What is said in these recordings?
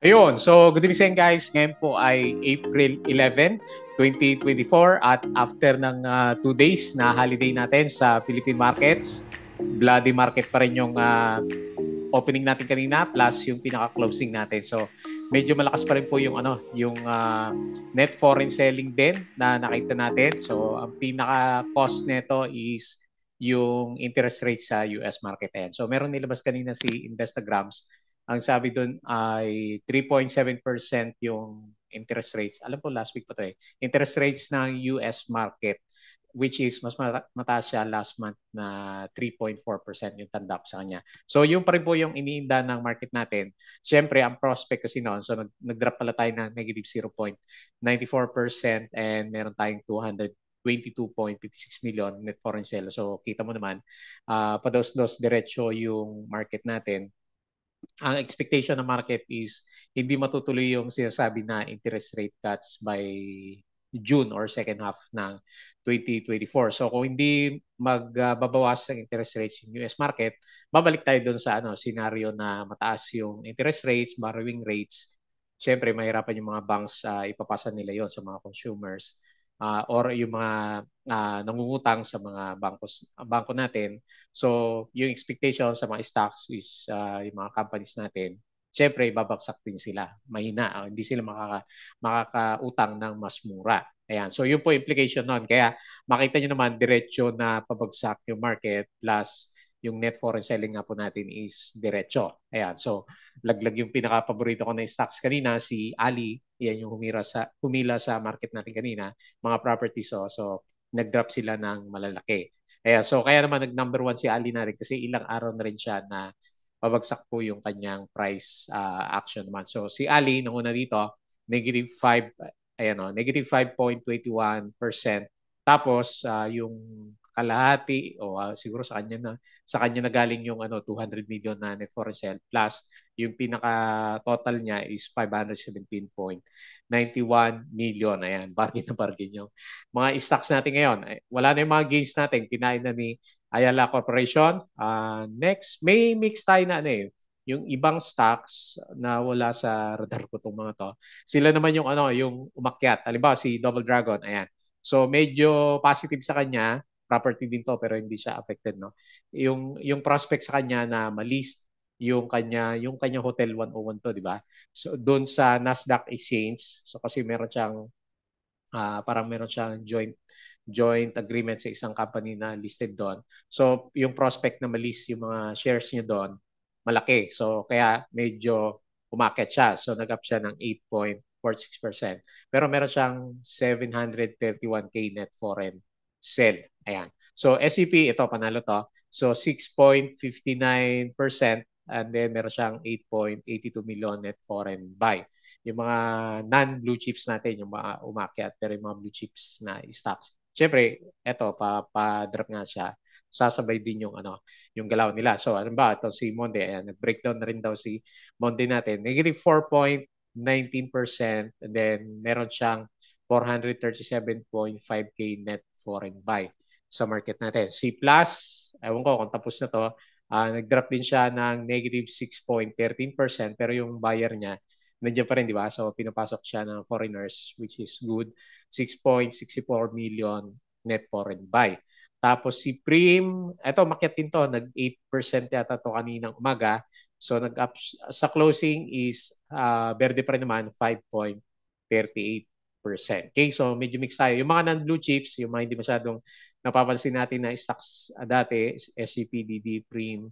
Ayun, so good evening guys. Ngayon po ay April 11, 2024 at after ng 2 uh, ah, two days na holiday natin sa Philippine markets, bloody market pa rin yung uh, opening natin kanina plus yung pinaka-closing natin. So medyo malakas pa rin po yung ano, yung uh, net foreign selling din na nakita natin. So ang pinaka-cost nito is yung interest rate sa US market. Ayan. So meron nilabas kanina si Investagrams ang sabi doon ay 3.7% yung interest rates. Alam po, last week pa to eh. Interest rates ng US market which is mas mataas siya last month na 3.4% yung tandap sa kanya. So yung pa rin po yung iniinda ng market natin. Siyempre, ang prospect kasi noon, so nag- nag-drop pala tayo ng negative 0.94% and meron tayong 200 22.56 million net foreign sales. So kita mo naman, uh, pados-dos diretso yung market natin ang expectation ng market is hindi matutuloy yung sinasabi na interest rate cuts by June or second half ng 2024. So kung hindi magbabawas uh, ang interest rates in US market, babalik tayo doon sa ano scenario na mataas yung interest rates, borrowing rates. Siyempre, mahirapan yung mga banks uh, ipapasa nila yon sa mga consumers uh, or yung mga uh, nangungutang sa mga bankos, banko natin. So, yung expectation sa mga stocks is uh, yung mga companies natin, syempre babagsak din sila. Mahina, uh, hindi sila makaka, makakautang ng mas mura. Ayan. So, yun po implication nun. Kaya makita nyo naman, diretsyo na pabagsak yung market plus yung net foreign selling nga po natin is diretso. Ayan. So, laglag yung pinaka-paborito ko na stocks kanina, si Ali yan yung humira sa, humila sa market natin kanina, mga properties. So, oh. so nag-drop sila ng malalaki. Kaya, so kaya naman nag-number one si Ali na rin kasi ilang araw na rin siya na pabagsak po yung kanyang price uh, action naman. So si Ali, nung una dito, negative 5, ayan o, oh, negative 5.21%. Tapos uh, yung kalahati o uh, siguro sa kanya na sa kanya nagaling yung ano 200 million na net for sale plus yung pinaka total niya is 517.91 million. Ayan, bargain na bargain yung mga stocks natin ngayon. Wala na yung mga gains natin, kinain na ni Ayala Corporation. Uh, next, may mix tayo na ano eh, yung ibang stocks na wala sa radar ko tong mga to. Sila naman yung ano, yung umakyat. Halimbawa si Double Dragon, ayan. So medyo positive sa kanya property din to pero hindi siya affected no. Yung yung prospect sa kanya na malist yung kanya yung kanya hotel 101 to, di ba? So doon sa Nasdaq Exchange, so kasi meron siyang uh, parang meron siyang joint joint agreement sa isang company na listed doon. So yung prospect na malist yung mga shares niya doon, malaki. So kaya medyo umakyat siya. So nag-up siya ng 8.46%. Pero meron siyang 731k net foreign sell Ayan. So SEP, ito, panalo to. So 6.59% and then meron siyang 8.82 million net foreign buy. Yung mga non-blue chips natin, yung mga umakyat, pero yung mga blue chips na stocks. Siyempre, ito, pa-drop nga siya. Sasabay din yung, ano, yung galaw nila. So, ano ba? Ito si Monday. Ayan, nag-breakdown na rin daw si Monday natin. Negative 4.19% and then meron siyang 437.5K net foreign buy sa market natin. C+, ewan ko kung tapos na to, uh, nag-drop din siya ng negative 6.13% pero yung buyer niya nandiyan pa rin, di ba? So, pinapasok siya ng foreigners, which is good. 6.64 million net foreign buy. Tapos si Prim, eto makyat din to, nag 8% yata to kaninang umaga. So nag sa closing is uh, ah, berde pa rin naman 5.38 percent. Okay, so medyo mix tayo. Yung mga non-blue chips, yung mga hindi masyadong napapansin natin na stocks ah, dati, SCP, Prime,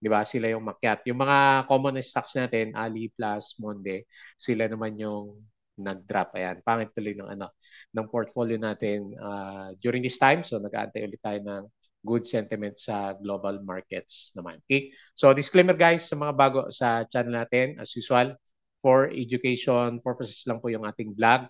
di ba? Sila yung makyat. Yung mga common stocks natin, Ali plus Monde, sila naman yung nag-drop. Ayan, pangit tuloy ng ano, ng portfolio natin uh, during this time. So nag-aantay ulit tayo ng good sentiment sa global markets naman. Okay? So disclaimer guys sa mga bago sa channel natin as usual for education purposes lang po yung ating vlog.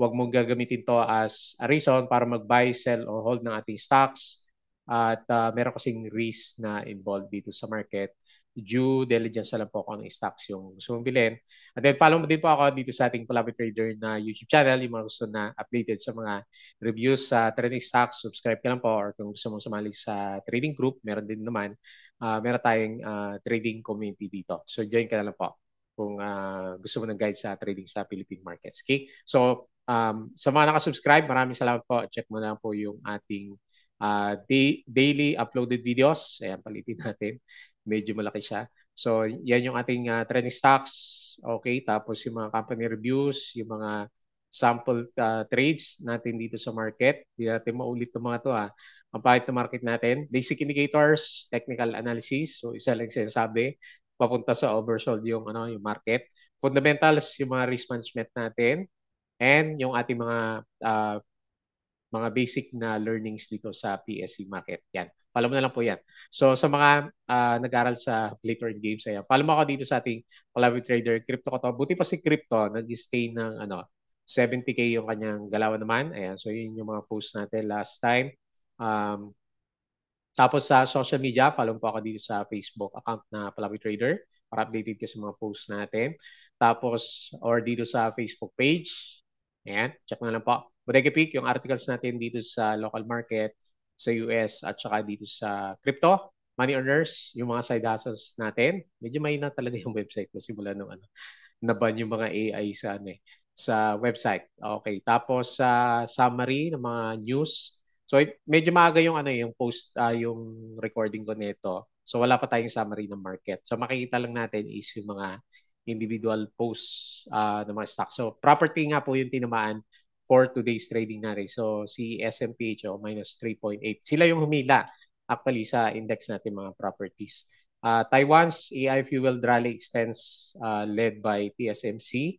Huwag mo gagamitin to as a reason para mag-buy, sell, or hold ng ating stocks. At uh, meron kasing risk na involved dito sa market. Due diligence lang po kung anong stocks yung gusto mong bilhin. And then follow mo din po ako dito sa ating Palabi Trader na YouTube channel. Yung mga gusto na updated sa mga reviews sa trading stocks, subscribe ka lang po. Or kung gusto mong sumali sa trading group, meron din naman. Uh, meron tayong uh, trading community dito. So join ka na lang po kung uh, gusto mo ng guide sa trading sa Philippine markets. Okay? So, Um, sa mga nakasubscribe, maraming salamat po. Check mo na lang po yung ating uh, ah, day, daily uploaded videos. Ayan, palitin natin. Medyo malaki siya. So, yan yung ating uh, trending stocks. Okay, tapos yung mga company reviews, yung mga sample uh, trades natin dito sa market. Hindi natin maulit itong mga to ha. Ang pangit na market natin. Basic indicators, technical analysis. So isa lang sinasabi, papunta sa oversold yung ano yung market. Fundamentals, yung mga risk management natin and yung ating mga uh, mga basic na learnings dito sa PSC market. Yan. Follow mo na lang po yan. So sa mga uh, nag-aral sa Blizzard Games, ayan. Follow mo ako dito sa ating Palawi Trader Crypto ko to. Buti pa si Crypto, nag-stay ng ano, 70k yung kanyang galaw naman. Ayan. So yun yung mga post natin last time. Um, tapos sa social media, follow po ako dito sa Facebook account na Palawi Trader para updated ka sa mga posts natin. Tapos, or dito sa Facebook page, Ayan, check na lang po. Bodega Peak, yung articles natin dito sa local market, sa US, at saka dito sa crypto, money earners, yung mga side hustles natin. Medyo may na talaga yung website ko simula nung ano, naban yung mga AI sa ano eh, sa website. Okay, tapos sa uh, summary ng mga news. So medyo maaga yung ano eh, yung post uh, yung recording ko nito. So wala pa tayong summary ng market. So makikita lang natin is yung mga individual posts uh, ng mga stock. So property nga po yung tinamaan for today's trading natin. So si SMPHO minus 3.8. Sila yung humila actually sa index natin mga properties. Uh, Taiwan's AI fuel rally extends uh, led by TSMC.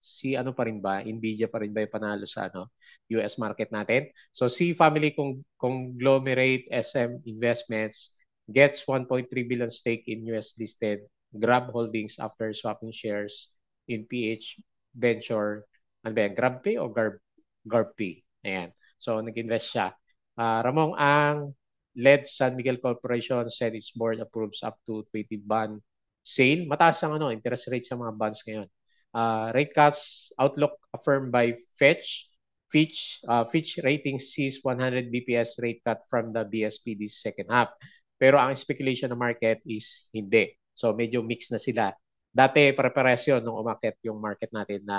Si ano pa rin ba? Nvidia pa rin ba yung panalo sa ano, US market natin? So si family Cong conglomerate SM Investments gets 1.3 billion stake in US listed Grab Holdings after swapping shares in PH Venture. Ano ba yan? GrabPay o Garb, GarbPay? Ayan. So, nag-invest siya. Uh, ah, Ramong Ang led San Miguel Corporation said its board approves up to 20 bond sale. Mataas ang ano, interest rate sa mga bonds ngayon. Uh, rate cuts outlook affirmed by Fitch. Fitch, uh, Fitch rating sees 100 BPS rate cut from the BSP this second half. Pero ang speculation ng market is hindi. So medyo mix na sila. Dati pare-pares yun nung umakit yung market natin na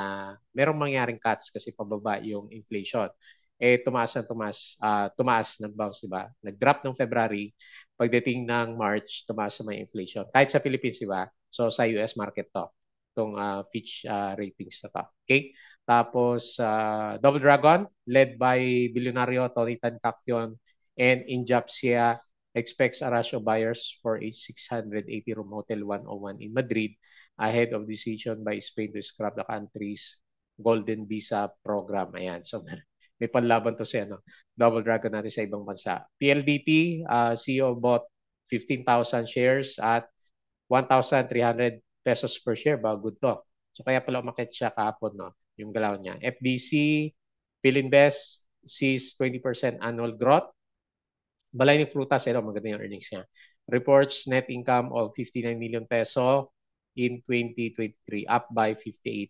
merong mangyaring cuts kasi pababa yung inflation. Eh tumaas ng tumaas, uh, tumaas ng bounce, diba? Nag-drop ng February, pagdating ng March, tumaas na may inflation. Kahit sa Philippines, diba? So sa US market to, itong uh, Fitch uh, ratings na to. Okay? Tapos uh, Double Dragon, led by billionaire Tony Tan Caccion and Injapsia expects a rush of buyers for a 680-room Hotel 101 in Madrid ahead of decision by Spain to scrap the country's golden visa program. Ayan. So may panlaban to si ano, Double Dragon natin sa ibang bansa. PLDT, uh, ah, CEO bought 15,000 shares at 1,300 pesos per share. Ba, good to. So kaya pala umakit siya kahapon, no? yung galaw niya. FDC, Pilinvest sees 20% annual growth Balay ni Frutas, ito, eh, maganda yung earnings niya. Reports net income of 59 million peso in 2023, up by 58%.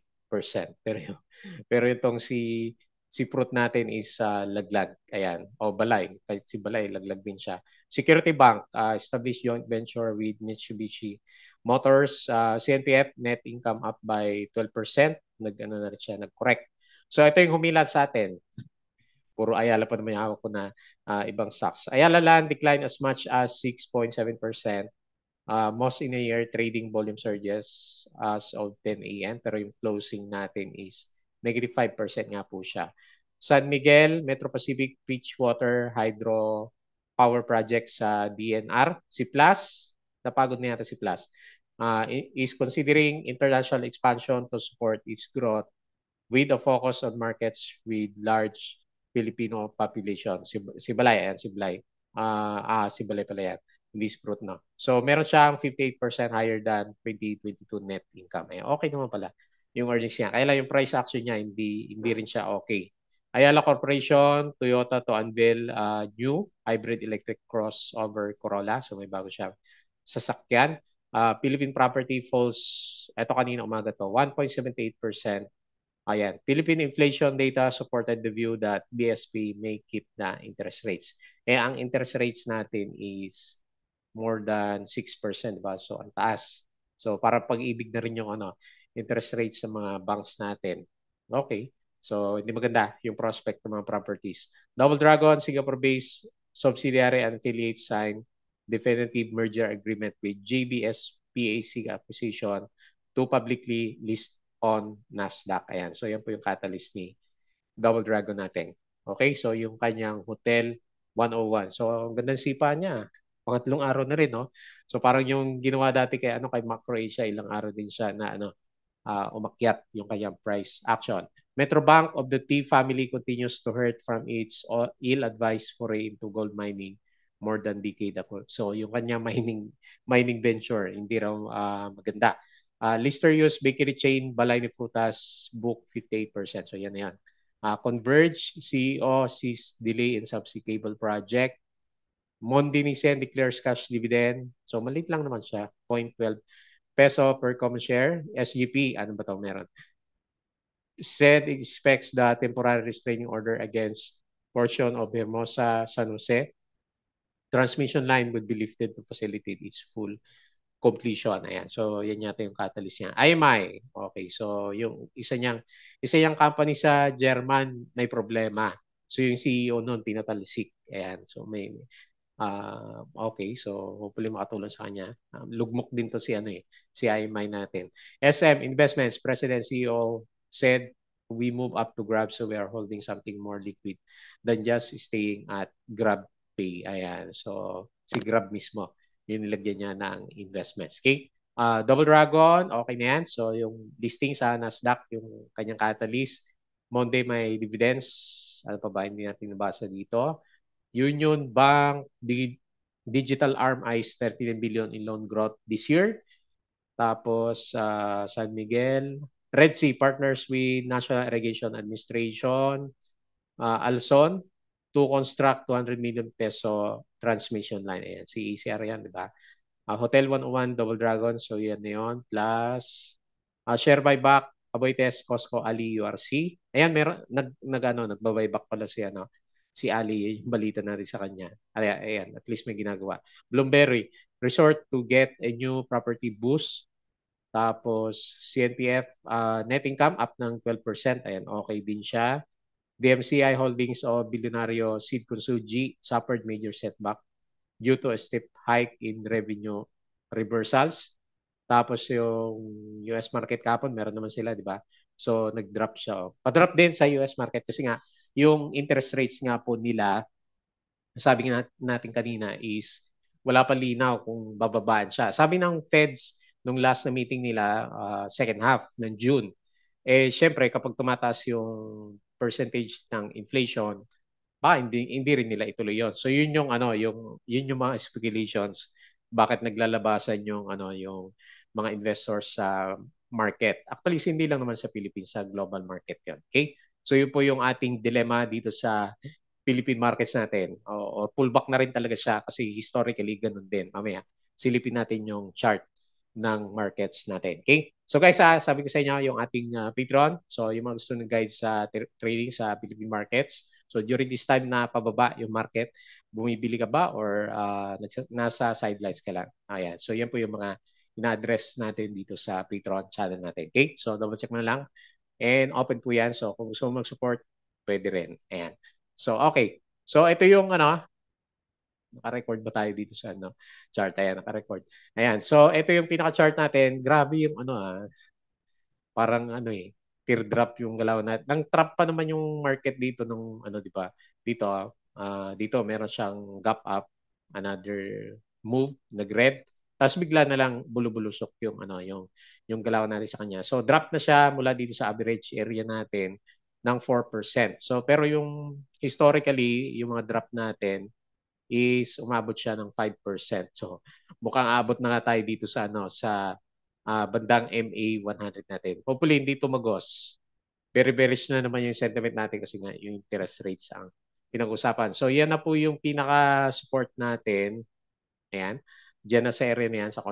Pero, pero itong si si fruit natin is uh, laglag. Ayan. O balay. Kahit si balay, laglag din siya. Security Bank, uh, established joint venture with Mitsubishi Motors. Uh, ah, CNPF, net income up by 12%. Nag, ano na rin siya, nag-correct. So ito yung humilat sa atin puro Ayala pa naman yung ako na uh, ibang stocks. Ayala Land declined as much as 6.7%. Uh, ah, most in a year trading volume surges as of 10 a.m. Pero yung closing natin is negative 5% nga po siya. San Miguel, Metro Pacific, Water, Hydro Power Project sa DNR. Si Plus, napagod na yata si Plus, uh, is considering international expansion to support its growth with a focus on markets with large Filipino population. Si, si Sibalay, ayan, Sibalay. Uh, ah, ah, si Sibalay pala yan. Hindi Sprout na. So, meron siyang 58% higher than 2022 net income. Ayan, okay naman pala yung earnings niya. Kaya lang yung price action niya, hindi, hindi rin siya okay. Ayala Corporation, Toyota to unveil uh, new hybrid electric crossover Corolla. So may bago siyang sasakyan. Uh, Philippine Property falls, eto kanina umaga to, 1.78% Ayan, Philippine inflation data supported the view that BSP may keep na interest rates. Eh, ang interest rates natin is more than 6%, ba? So, ang taas. So, para pag-ibig na rin yung ano, interest rates sa mga banks natin. Okay. So, hindi maganda yung prospect ng mga properties. Double Dragon, Singapore-based subsidiary and affiliate signed definitive merger agreement with JBS PAC acquisition to publicly list on Nasdaq. Ayan. So, yan po yung catalyst ni Double Dragon natin. Okay? So, yung kanyang Hotel 101. So, ang ganda sipa niya. Pangatlong araw na rin, no? So, parang yung ginawa dati kay, ano, kay Macro Asia, ilang araw din siya na ano, uh, umakyat yung kanyang price action. Metrobank of the T family continues to hurt from its uh, ill-advised foray into gold mining more than decade ago. So, yung kanyang mining mining venture hindi raw uh, maganda. Uh, Lister Use Bakery Chain, Balay ni Frutas, book 58%. So yan na yan. Uh, Converge, e CEO, sees delay in subsea cable project. Mondi Nisen declares cash dividend. So maliit lang naman siya, 0.12 peso per common share. SGP, ano ba ito meron? said it expects the temporary restraining order against portion of Hermosa San Jose transmission line would be lifted to facilitate its full completion. Ayan. So, yan yata yung catalyst niya. IMI. Okay. So, yung isa niyang, isa niyang company sa German may problema. So, yung CEO noon, pinatalsik. Ayan. So, may, uh, okay. So, hopefully makatulong sa kanya. Um, lugmok din to si, ano eh, si IMI natin. SM Investments, President CEO said, we move up to Grab so we are holding something more liquid than just staying at Grab Pay. Ayan. So, si Grab mismo nilagyan niya ng investments. Okay? Uh, Double Dragon, okay na yan. So yung listing sa Nasdaq, yung kanyang catalyst. Monday may dividends. Ano pa ba? Hindi natin nabasa dito. Union Bank, Dig Digital Arm Eyes, 39 billion in loan growth this year. Tapos uh, San Miguel, Red Sea partners with National Irrigation Administration, uh, Alson, to construct 200 million peso transmission line. Ayan, CECR yan, di ba? Uh, Hotel 101, Double Dragon, so yan na yun. Plus, uh, share buyback, avoid test, Costco, Ali, URC. Ayan, meron, nag, nag, ano, nagbabuyback pala si, ano, si Ali, yung balita natin sa kanya. Ayan, ayan, at least may ginagawa. Bloomberry, resort to get a new property boost. Tapos, CNPF, uh, ah, net income up ng 12%. Ayan, okay din siya. DMCI Holdings o bilyonaryo Sid Consuji suffered major setback due to a steep hike in revenue reversals. Tapos yung US market kapon, meron naman sila, di ba? So, nag-drop siya. Oh. Pa-drop din sa US market kasi nga, yung interest rates nga po nila, sabi nga natin kanina is wala pa linaw kung bababaan siya. Sabi ng Feds nung last na meeting nila, uh, second half ng June, eh syempre kapag tumataas yung percentage ng inflation, ba hindi hindi rin nila ituloy 'yon. So yun yung ano, yung yun yung mga speculations bakit naglalabasan yung ano yung mga investors sa market. Actually, hindi lang naman sa Philippines, sa global market 'yon. Okay? So yun po yung ating dilemma dito sa Philippine markets natin. O, or pullback na rin talaga siya kasi historically ganun din. Mamaya silipin natin yung chart ng markets natin. Okay? So guys, uh, sabi ko sa inyo yung ating uh, Patreon. So yung mga gusto ng guys sa uh, trading sa Philippine markets. So during this time na pababa yung market, bumibili ka ba or uh, nasa sidelines ka lang? Ayan. So yan po yung mga ina-address natin dito sa Patreon channel natin. Okay? So double check mo na lang. And open po yan. So kung gusto mo mag-support, pwede rin. Ayan. So okay. So ito yung ano, Naka-record ba tayo dito sa ano? Chart. Ayan, naka-record. Ayan. So, ito yung pinaka-chart natin. Grabe yung ano ah. Parang ano eh. Teardrop yung galaw natin. Nang trap pa naman yung market dito nung ano, di ba? Dito ah. Uh, dito meron siyang gap up. Another move. Nag-red. Tapos bigla na lang bulubulusok yung ano yung yung galaw natin sa kanya. So drop na siya mula dito sa average area natin ng 4%. So pero yung historically yung mga drop natin is umabot siya ng 5%. So mukhang abot na nga tayo dito sa ano sa uh, bandang MA 100 natin. Hopefully hindi tumagos. Very bearish na naman yung sentiment natin kasi nga yung interest rates ang pinag-usapan. So yan na po yung pinaka-support natin. Ayan. Diyan na sa area na yan sa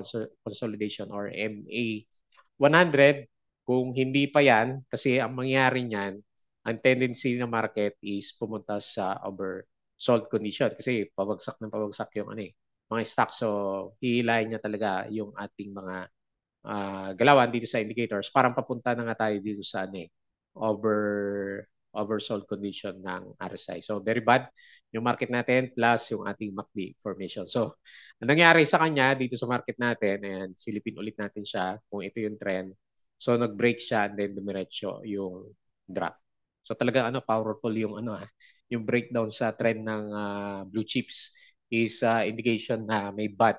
consolidation or MA 100. Kung hindi pa yan, kasi ang mangyari niyan, ang tendency ng market is pumunta sa over salt condition kasi pabagsak ng pabagsak yung ano eh, mga stocks. So, hihilahin niya talaga yung ating mga uh, galawan dito sa indicators. Parang papunta na nga tayo dito sa ano eh, over oversold condition ng RSI. So very bad yung market natin plus yung ating MACD formation. So ang nangyari sa kanya dito sa market natin and silipin ulit natin siya kung ito yung trend. So nag-break siya and then dumiretso yung drop. So talaga ano powerful yung ano ha, ah, yung breakdown sa trend ng uh, blue chips is uh, indication na may bad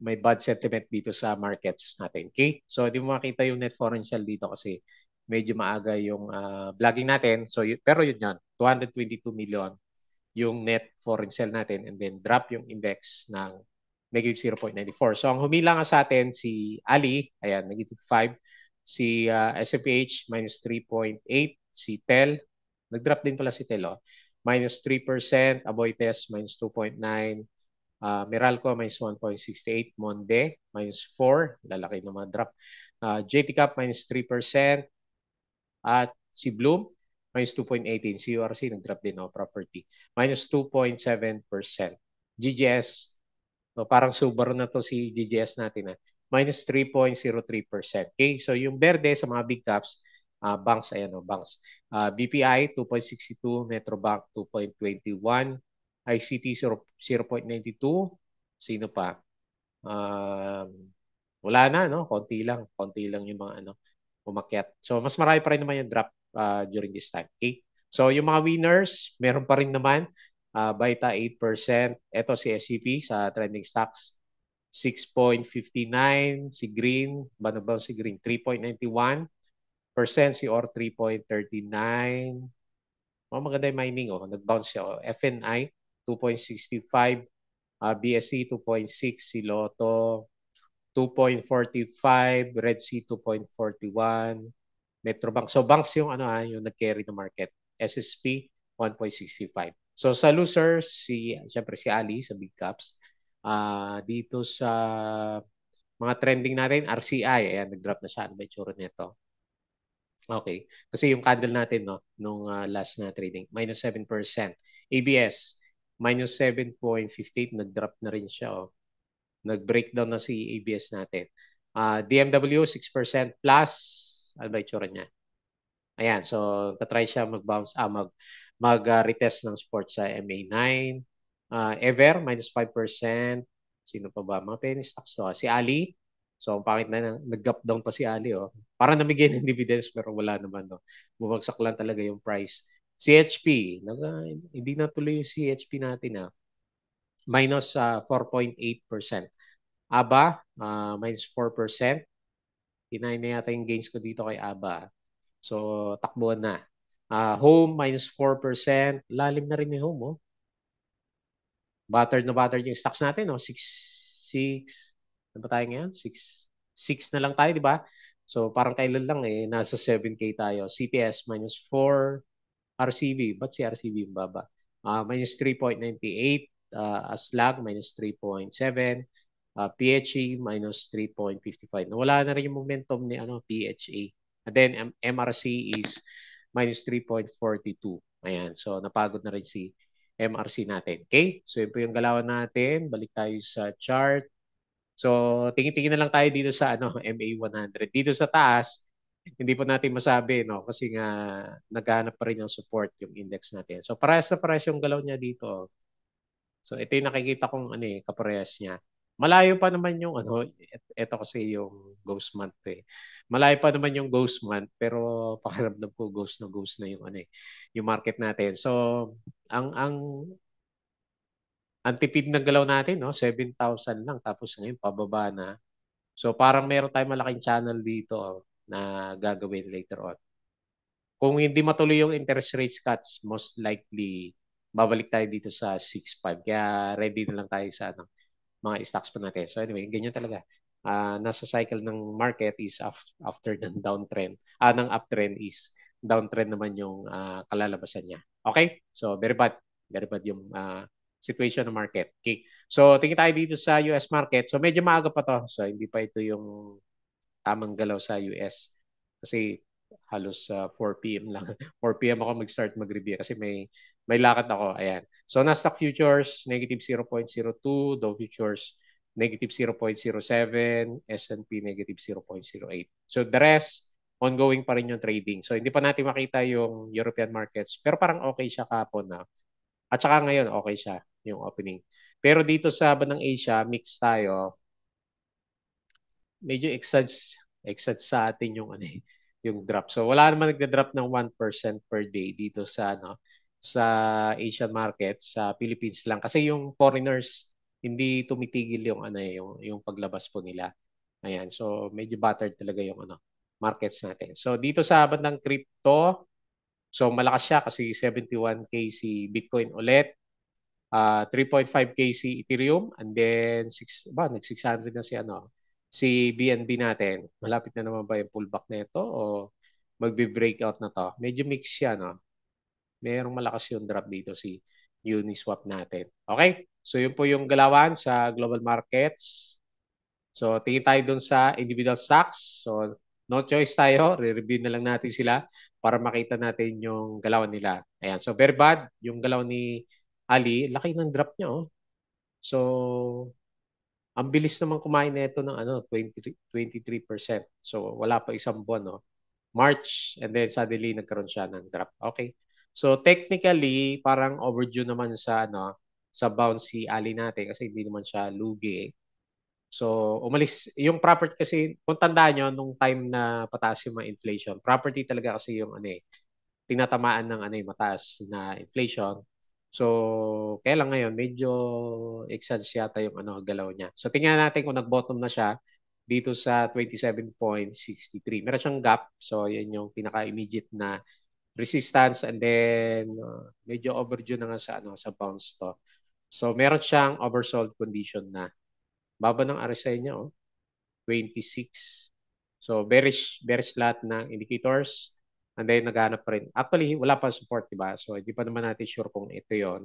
may bad sentiment dito sa markets natin. Okay? So hindi mo makita yung net foreign sell dito kasi medyo maaga yung uh, vlogging natin. So pero yun yan, 222 million yung net foreign sell natin and then drop yung index ng negative 0.94. So ang humila nga sa atin si Ali, ayan, negative 5. Si uh, SPH, minus 3.8. Si TEL, nag-drop din pala si TEL. Oh minus 3%, Aboites minus 2.9, uh, ah, Meralco minus 1.68, Monde minus 4, lalaki ng mga drop, uh, ah, JT Cup minus 3%, at si Bloom minus 2.18, si nag-drop din no, property, minus 2.7%, GGS, so parang Subaru na to si GGS natin ha, ah. minus 3.03%. Okay, so yung Verde sa mga big caps, uh, banks, ayan oh, banks. Uh, BPI 2.62, Metrobank 2.21, ICT 0.92, sino pa? Uh, wala na, no? Konti lang. Konti lang yung mga ano, umakyat. So, mas marami pa rin naman yung drop uh, during this time. Okay? So, yung mga winners, meron pa rin naman. Uh, Baita 8%. Ito si SCP e sa trending stocks. 6.59. Si Green, ba na ba si Green? 3.91 percent si OR 3.39. Oh, maganda yung mining. Oh. Nag-bounce siya. Oh. FNI 2.65. Uh, BSC 2.6. si Siloto 2.45. Red Sea 2.41. Metrobank. So banks yung ano ha, ah, yung nag-carry ng market. SSP 1.65. So sa losers, si, siyempre si Ali sa big caps. Uh, dito sa mga trending natin, RCI. Ayan, nag-drop na siya. Ano ba yung nito? Okay. Kasi yung candle natin, no, nung uh, last na trading, minus 7%. ABS, minus 7.58. Nag-drop na rin siya. Oh. Nag-breakdown na si ABS natin. Uh, DMW, 6% plus. Ano ba itsura niya? Ayan, so tatry siya mag-bounce, ah, mag, mag-retest ah, ng support sa MA9. Uh, ah, Ever, minus 5%. Sino pa ba? Mga penny stocks to. Si Ali, So, ang bakit na nag-gap down pa si Ali? Oh. Para namigay ng dividends pero wala naman. No? Bumagsak lang talaga yung price. CHP, nag, uh, hindi tuloy yung CHP natin. Ah. Minus uh, ah, 4.8%. ABA, uh, minus 4%. Kinain na yata yung gains ko dito kay ABA. Ah. So, takbuhan na. Uh, home, minus 4%. Lalim na rin yung home. Oh. Battered na battered yung stocks natin. Oh. 6, 6, ano ba tayo ngayon? 6 6 na lang tayo, di ba? So parang kailan lang eh, nasa 7K tayo. CPS minus 4, RCB. Ba't si RCB yung baba? Uh, minus 3.98, uh, Aslag minus 3.7, uh, PHE minus 3.55. Nawala na rin yung momentum ni ano PHE. And then M- MRC is minus 3.42. Ayan, so napagod na rin si MRC natin. Okay? So yun po yung galawan natin. Balik tayo sa chart. So, tingin-tingin na lang tayo dito sa ano, MA100. Dito sa taas, hindi po natin masabi no kasi nga naghahanap pa rin yung support yung index natin. So parehas sa parehas yung galaw niya dito. So ito yung nakikita kong ano eh, kaparehas niya. Malayo pa naman yung ano, ito kasi yung ghost month eh. Malayo pa naman yung ghost month pero pakiramdam ko ghost na ghost na yung ano eh, yung market natin. So ang ang ang tipid ng galaw natin, no? 7,000 lang. Tapos ngayon, pababa na. So, parang meron tayong malaking channel dito na gagawin later on. Kung hindi matuloy yung interest rate cuts, most likely, babalik tayo dito sa 6.5. Kaya ready na lang tayo sa ano, mga stocks pa natin. So anyway, ganyan talaga. Uh, nasa cycle ng market is af- after ng downtrend. Ah, ng uptrend is downtrend naman yung uh, kalalabasan niya. Okay? So, very bad. Very bad yung uh, situation ng market. Okay. So, tingin tayo dito sa US market. So, medyo maaga pa to. So, hindi pa ito yung tamang galaw sa US. Kasi halos uh, 4 p.m. lang. 4 p.m. ako mag-start mag-review kasi may may lakad ako. Ayan. So, Nasdaq futures negative 0.02, Dow futures negative 0.07, S&P negative 0.08. So, the rest, ongoing pa rin yung trading. So, hindi pa natin makita yung European markets. Pero parang okay siya kapon na. Ah. At saka ngayon, okay siya yung opening. Pero dito sa ng Asia, mix tayo. Medyo exage, exage sa atin yung ano yung drop. So wala naman nagda-drop ng 1% per day dito sa ano sa Asian market sa Philippines lang kasi yung foreigners hindi tumitigil yung ano eh, yung yung paglabas po nila. Ayan. So medyo battered talaga yung ano markets natin. So dito sa ng crypto, so malakas siya kasi 71k si Bitcoin ulit uh, 3.5k si Ethereum and then 6 ba nag 600 na si ano si BNB natin. Malapit na naman ba yung pullback na ito o magbe-breakout na to? Medyo mix siya no. Merong malakas yung drop dito si Uniswap natin. Okay? So yun po yung galawan sa global markets. So tingin tayo dun sa individual stocks. So no choice tayo, re-review na lang natin sila para makita natin yung galaw nila. Ayan, so very bad yung galaw ni Ali, laki ng drop niya oh. So, ang bilis naman kumain nito ng ano 23, 23%. So, wala pa isang buwan no. Oh. March and then suddenly nagkaroon siya ng drop. Okay. So technically, parang overdue naman sa ano sa bounce si Ali natin kasi hindi naman siya lugi. Eh. So, umalis. Yung property kasi, kung tandaan nyo, nung time na pataas yung mga inflation, property talaga kasi yung ano eh, tinatamaan ng ano eh, mataas na inflation. So, kaya lang ngayon, medyo exage yata yung ano, galaw niya. So, tingnan natin kung nag-bottom na siya dito sa 27.63. Meron siyang gap. So, yan yung pinaka-immediate na resistance and then uh, medyo overdue na nga sa, ano, sa bounce to. So, meron siyang oversold condition na. Baba ng RSI niya, oh. 26. So, bearish, bearish lahat ng indicators and then naghanap pa rin. Actually, wala pa support, di ba? So, hindi pa naman natin sure kung ito yon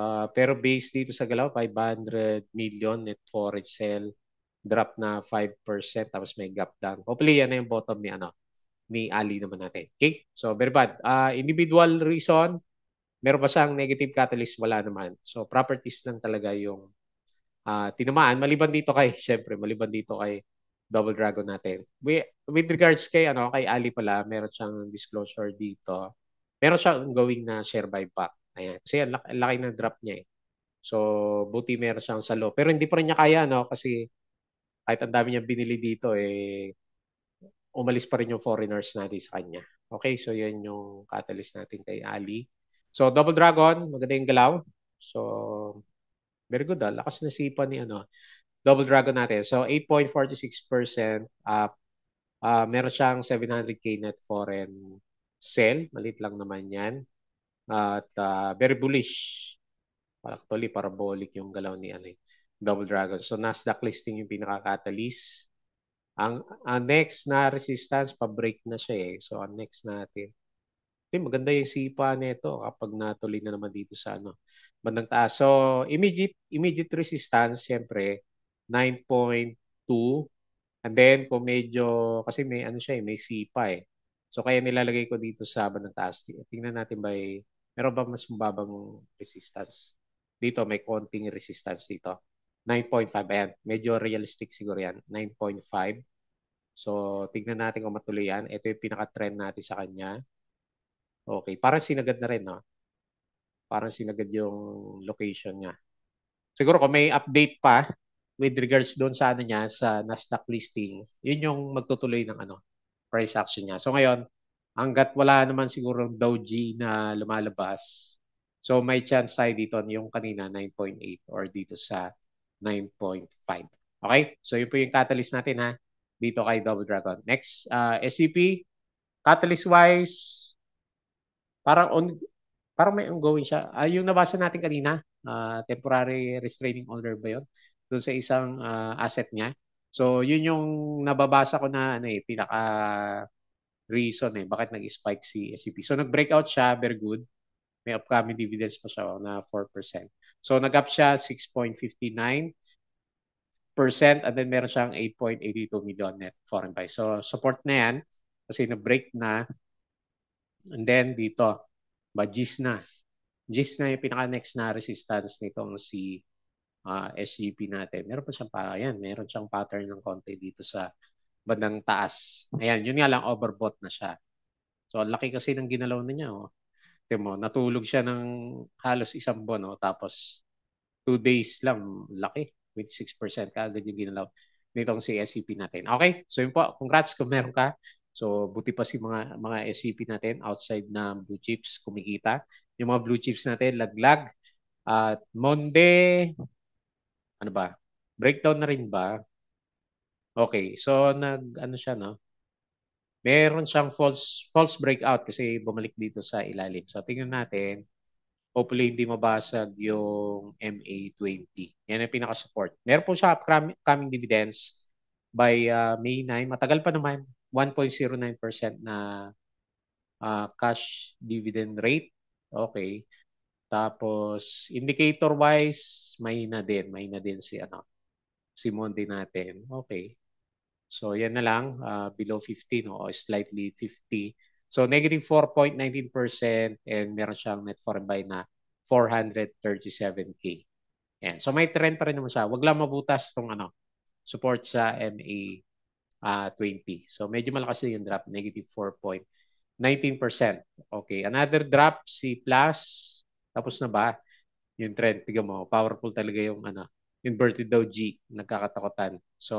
uh, ah, Pero based dito sa galaw, 500 million net forage sale, drop na 5%, tapos may gap down. Hopefully, yan na yung bottom ni, ano, ni Ali naman natin. Okay? So, very bad. Uh, individual reason, meron pa siyang negative catalyst, wala naman. So, properties lang talaga yung uh, tinamaan. Maliban dito kay, syempre, maliban dito kay Double Dragon natin. We, with regards kay, ano, kay Ali pala, meron siyang disclosure dito. Meron siyang ongoing na share buyback. Ayan. Kasi ang laki, laki ng drop niya eh. So, buti meron siyang salo. Pero hindi pa rin niya kaya, no? Kasi kahit ang dami niya binili dito, eh, umalis pa rin yung foreigners natin sa kanya. Okay, so yun yung catalyst natin kay Ali. So, Double Dragon, maganda yung galaw. So, very good. Ah. Lakas na sipa ni, ano, Double Dragon natin. So 8.46% up. Uh, meron siyang 700k net foreign sell. Malit lang naman yan. At uh, very bullish. Actually, parabolic yung galaw ni Alay. Ano, eh, Double Dragon. So Nasdaq listing yung pinaka-catalyst. Ang, ang next na resistance, pa-break na siya eh. So ang next natin. Okay, maganda yung sipa nito kapag natuloy na naman dito sa ano, bandang taas. So immediate, immediate resistance, syempre, 9.2. And then kung medyo, kasi may ano siya eh, may C eh. So kaya nilalagay ko dito sa bandang taas. Tingnan natin by, meron ba mas mababang resistance? Dito may konting resistance dito. 9.5. Ayan, medyo realistic siguro yan. 9.5. So tingnan natin kung matuloy yan. Ito yung pinaka-trend natin sa kanya. Okay, parang sinagad na rin, no? Parang sinagad yung location niya. Siguro kung may update pa, with regards doon sa ano niya sa Nasdaq listing, yun yung magtutuloy ng ano price action niya. So ngayon, hangga't wala naman siguro Dow G na lumalabas, so may chance tayo dito yung kanina 9.8 or dito sa 9.5. Okay? So yun po yung catalyst natin ha dito kay Double Dragon. Next, uh, SCP catalyst wise parang on parang may ongoing siya. Uh, yung nabasa natin kanina, uh, temporary restraining order ba 'yon? doon sa isang uh, asset niya. So, yun yung nababasa ko na ano eh, pinaka reason eh, bakit nag-spike si SCP. So, nag-breakout siya, very good. May upcoming dividends pa siya oh, na 4%. So, nag-up siya 6.59% and then meron siyang 8.82 million net foreign buy. So, support na yan kasi na-break na. And then dito, bajis na. Jis na yung pinaka-next na resistance nitong si uh, ah, SCP e natin. Meron pa siyang pa, ayan, meron siyang pattern ng konti dito sa bandang taas. Ayan, yun nga lang overbought na siya. So ang laki kasi ng ginalaw na niya. Oh. Timo, natulog siya ng halos isang buwan. Oh. Tapos two days lang, laki. 26% kaagad yung ginalaw nitong si SCP e natin. Okay? So yun po, congrats kung meron ka. So buti pa si mga mga SCP e natin outside na blue chips kumikita. Yung mga blue chips natin laglag at Monday ano ba? Breakdown na rin ba? Okay, so nag ano siya no? Meron siyang false false breakout kasi bumalik dito sa ilalim. So tingnan natin. Hopefully hindi mabasag yung MA20. Yan ang pinaka-support. Meron po siya upcoming dividends by uh, May 9. Matagal pa naman 1.09% na uh, cash dividend rate. Okay. Tapos indicator wise, may na din, may na din si ano si Monday natin. Okay. So yan na lang uh, below 15 o slightly 50. So negative 4.19% and meron siyang net foreign buy na 437k. Yan. So may trend pa rin naman siya. Wag lang mabutas tong ano support sa MA uh, 20. So medyo malakas din yung drop, negative 4.19%. Okay, another drop si Plus tapos na ba? Yung trend, tiga mo, powerful talaga yung ano, inverted daw G, nagkakatakutan. So,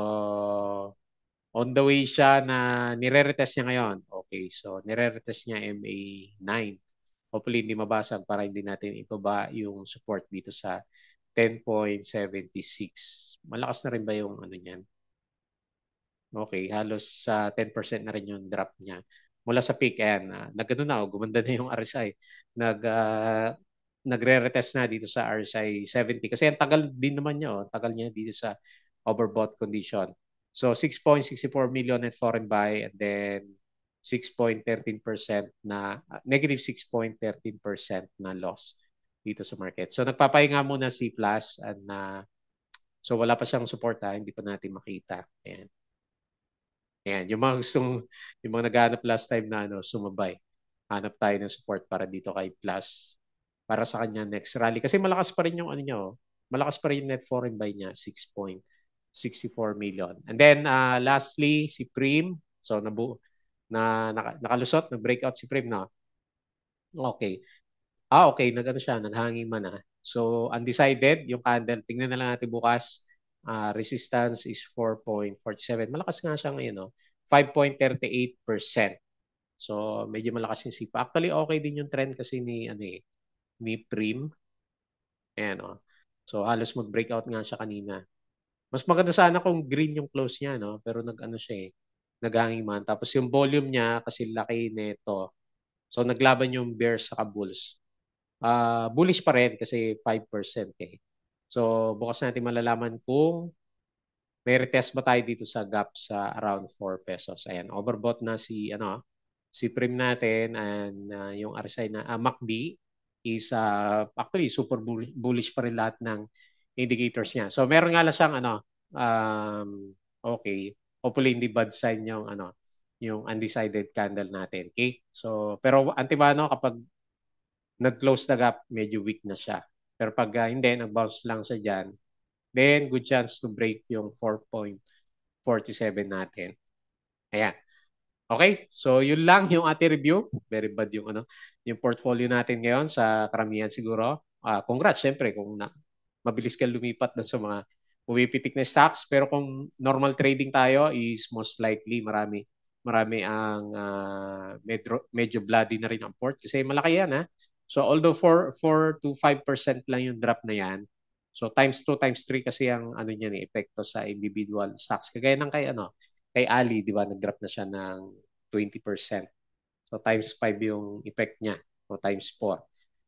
on the way siya na nire-retest niya ngayon. Okay, so nire-retest niya MA9. Hopefully hindi mabasa para hindi natin ibaba yung support dito sa 10.76. Malakas na rin ba yung ano niyan? Okay, halos sa uh, 10% na rin yung drop niya. Mula sa peak, ayan, uh, nagano na, gumanda na yung RSI. Nag, uh, nagre-retest na dito sa RSI 70 kasi ang tagal din naman niya, oh, tagal niya dito sa overbought condition. So 6.64 million in foreign buy and then 6.13% na ah, negative 6.13% na loss dito sa market. So nagpapahinga muna si Flash and na uh, so wala pa siyang support ha, ah. hindi pa natin makita. Ayan. Ayan, yung mga gustong yung mga naghanap last time na ano, sumabay. Hanap tayo ng support para dito kay Plus para sa kanya next rally. Kasi malakas pa rin yung ano niya, oh. malakas pa rin net foreign buy niya, 6.64 million. And then uh, lastly, si Prim, so nabu na naka, nakalusot, nag-breakout si Prim na. Okay. Ah, okay, nagano siya, naghanging man ah. So undecided yung candle, tingnan na lang natin bukas. Uh, resistance is 4.47. Malakas nga siya ngayon, no? 5.38%. So medyo malakas yung sipa. Actually, okay din yung trend kasi ni ano eh, ni Prim. Ayan, oh. So, halos mag-breakout nga siya kanina. Mas maganda sana kung green yung close niya, no? Pero nag-ano siya eh, naghanging man. Tapos yung volume niya, kasi laki nito. So, naglaban yung Bears sa Bulls. Uh, bullish pa rin kasi 5% eh. So, bukas natin malalaman kung may retest ba tayo dito sa gap sa around 4 pesos. Ayan, overbought na si, ano, si Prim natin and uh, yung RSI na, uh, MACD is uh, actually super bullish pa rin lahat ng indicators niya. So meron nga lang siyang ano um, okay, hopefully hindi bad sign yung ano yung undecided candle natin. Okay? So pero antibano kapag nag-close na gap, medyo weak na siya. Pero pag uh, hindi, nag-bounce lang siya diyan, then good chance to break yung 4.47 natin. Ayan. Okay? So, yun lang yung ating review. Very bad yung ano, yung portfolio natin ngayon sa karamihan siguro. Uh, congrats, syempre, kung na, mabilis ka lumipat dun sa mga pumipitik na stocks. Pero kung normal trading tayo is most likely marami marami ang uh, ah, medyo, medyo bloody na rin ang port kasi malaki yan ha. So although 4, 4 to 5% lang yung drop na yan, so times 2 times 3 kasi ang ano niyan eh, epekto sa individual stocks. Kagaya ng kay ano, kay Ali, di ba, nag-drop na siya ng 20%. So times 5 yung effect niya o times 4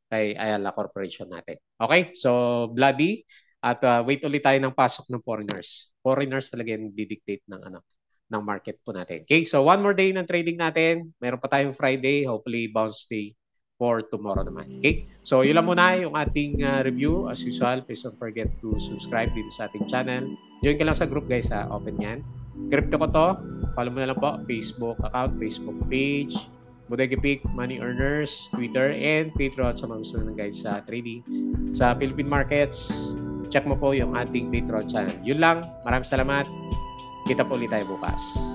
kay Ayala Corporation natin. Okay? So bloody at uh, wait ulit tayo ng pasok ng foreigners. Foreigners talaga yung didictate ng ano ng market po natin. Okay? So one more day ng trading natin. Meron pa tayong Friday, hopefully bounce day for tomorrow naman. Okay? So, yun lang muna yung ating uh, review. As usual, please don't forget to subscribe dito sa ating channel. Join ka lang sa group guys ha. Open yan. Crypto ko to, follow mo na lang po, Facebook account, Facebook page, Bodega Peak, Money Earners, Twitter, and Patreon sa mga gusto ng guys sa trading. Sa Philippine markets, check mo po yung ating Patreon channel. Yun lang. Maraming salamat. Kita po ulit tayo bukas.